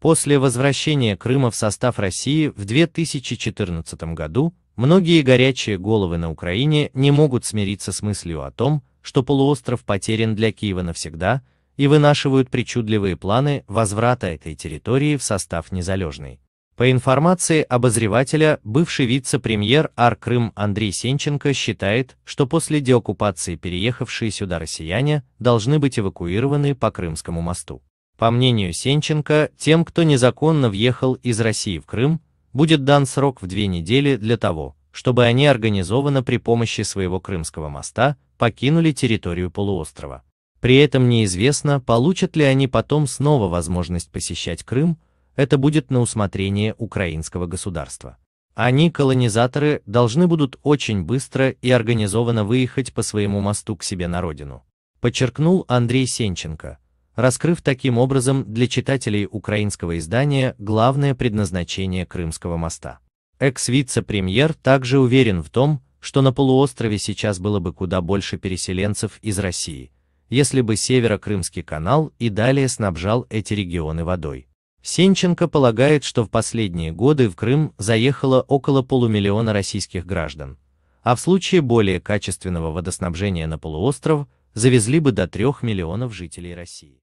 После возвращения Крыма в состав России в 2014 году многие горячие головы на Украине не могут смириться с мыслью о том, что полуостров потерян для Киева навсегда, и вынашивают причудливые планы возврата этой территории в состав незалежной. По информации обозревателя, бывший вице-премьер Ар-Крым Андрей Сенченко считает, что после деоккупации переехавшие сюда россияне должны быть эвакуированы по Крымскому мосту. По мнению Сенченко, тем, кто незаконно въехал из России в Крым, будет дан срок в две недели для того, чтобы они организованно при помощи своего Крымского моста покинули территорию полуострова. При этом неизвестно, получат ли они потом снова возможность посещать Крым, это будет на усмотрение украинского государства. Они, колонизаторы, должны будут очень быстро и организованно выехать по своему мосту к себе на родину, подчеркнул Андрей Сенченко, раскрыв таким образом для читателей украинского издания главное предназначение Крымского моста. Экс-вице-премьер также уверен в том, что на полуострове сейчас было бы куда больше переселенцев из России, если бы Северо-Крымский канал и далее снабжал эти регионы водой. Сенченко полагает, что в последние годы в Крым заехало около полумиллиона российских граждан, а в случае более качественного водоснабжения на полуостров завезли бы до трех миллионов жителей России.